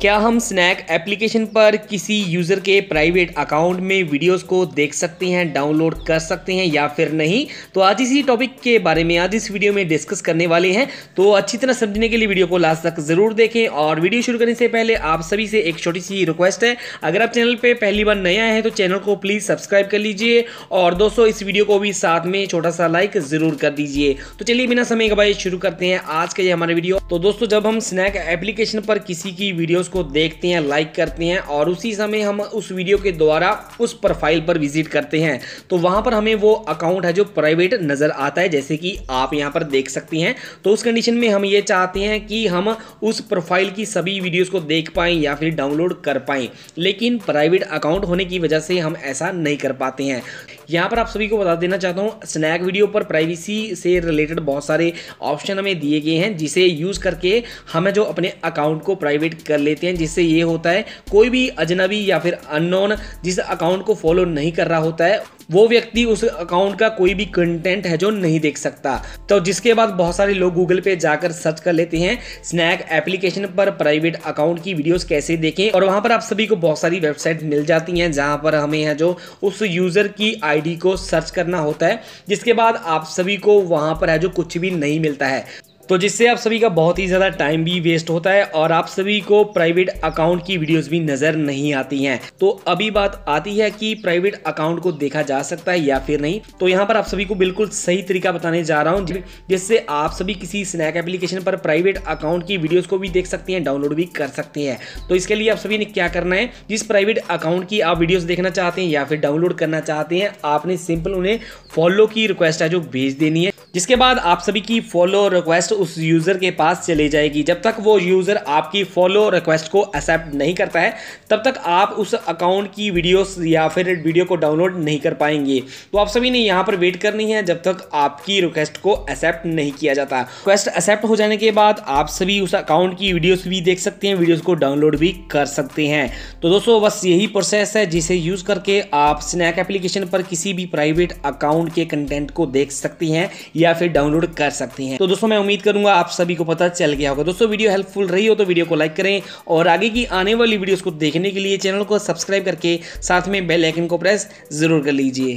क्या हम snack application पर किसी यूज़र के प्राइवेट अकाउंट में वीडियोस को देख सकते हैं डाउनलोड कर सकते हैं या फिर नहीं तो आज इसी टॉपिक के बारे में आज इस वीडियो में डिस्कस करने वाले हैं तो अच्छी तरह समझने के लिए वीडियो को लास्ट तक ज़रूर देखें और वीडियो शुरू करने से पहले आप सभी से एक छोटी सी रिक्वेस्ट है अगर आप चैनल पर पहली बार नए आए हैं तो चैनल को प्लीज़ सब्सक्राइब कर लीजिए और दोस्तों इस वीडियो को भी साथ में छोटा सा लाइक ज़रूर कर दीजिए तो चलिए बिना समय के बाद शुरू करते हैं आज का ये हमारा वीडियो तो दोस्तों जब हम स्नैक एप्लीकेशन पर किसी की वीडियोज़ वीडियोस को देखते हैं लाइक करते हैं और उसी समय हम उस वीडियो के द्वारा उस प्रोफाइल पर विजिट करते हैं तो वहाँ पर हमें वो अकाउंट है जो प्राइवेट नज़र आता है जैसे कि आप यहाँ पर देख सकते हैं तो उस कंडीशन में हम ये चाहते हैं कि हम उस प्रोफाइल की सभी वीडियोज़ को देख पाएँ या फिर डाउनलोड कर पाएँ लेकिन प्राइवेट अकाउंट होने की वजह से हम ऐसा नहीं कर पाते हैं यहाँ पर आप सभी को बता देना चाहता हूँ स्नैक वीडियो पर प्राइवेसी से रिलेटेड बहुत सारे ऑप्शन हमें दिए गए हैं जिसे यूज़ करके हमें जो अपने अकाउंट को प्राइवेट कर लेते हैं जिससे ये होता है कोई भी अजनबी या फिर अननोन जिस अकाउंट को फॉलो नहीं कर रहा होता है वो व्यक्ति उस अकाउंट का कोई भी कंटेंट है जो नहीं देख सकता तो जिसके बाद बहुत सारे लोग गूगल पे जाकर सर्च कर लेते हैं स्नैक एप्लीकेशन पर प्राइवेट अकाउंट की वीडियोस कैसे देखें और वहां पर आप सभी को बहुत सारी वेबसाइट मिल जाती हैं जहां पर हमें है जो उस यूजर की आई आईडी को सर्च करना होता है जिसके बाद आप सभी को वहां पर है जो कुछ भी नहीं मिलता है तो जिससे आप सभी का बहुत ही ज़्यादा टाइम भी वेस्ट होता है और आप सभी को प्राइवेट अकाउंट की वीडियोस भी नज़र नहीं आती हैं तो अभी बात आती है कि प्राइवेट अकाउंट को देखा जा सकता है या फिर नहीं तो यहाँ पर आप सभी को बिल्कुल सही तरीका बताने जा रहा हूँ जिससे आप सभी किसी स्नैक एप्लीकेशन पर प्राइवेट अकाउंट की वीडियोज को भी देख सकते हैं डाउनलोड भी कर सकते हैं तो इसके लिए आप सभी ने क्या करना है जिस प्राइवेट अकाउंट की आप वीडियोज देखना चाहते हैं या फिर डाउनलोड करना चाहते हैं आपने सिंपल उन्हें फॉलो की रिक्वेस्ट है जो भेज देनी है जिसके बाद आप सभी की फॉलो रिक्वेस्ट उस यूज़र के पास चली जाएगी जब तक वो यूज़र आपकी फॉलो रिक्वेस्ट को एक्सेप्ट नहीं करता है तब तक आप उस अकाउंट की वीडियोस या फिर वीडियो को डाउनलोड नहीं कर पाएंगे तो आप सभी ने यहाँ पर वेट करनी है जब तक आपकी रिक्वेस्ट को एक्सेप्ट नहीं किया जाता रिक्वेस्ट एक्सेप्ट हो जाने के बाद आप सभी उस अकाउंट की वीडियोज भी देख सकते हैं वीडियोज को डाउनलोड भी कर सकते हैं तो दोस्तों बस यही प्रोसेस है जिसे यूज़ करके आप स्नैक एप्लीकेशन पर किसी भी प्राइवेट अकाउंट के कंटेंट को देख सकती हैं या या फिर डाउनलोड कर सकते हैं तो दोस्तों मैं उम्मीद करूंगा आप सभी को पता चल गया होगा दोस्तों वीडियो हेल्पफुल रही हो तो वीडियो को लाइक करें और आगे की आने वाली वीडियो को देखने के लिए चैनल को सब्सक्राइब करके साथ में बेलाइकन को प्रेस जरूर कर लीजिए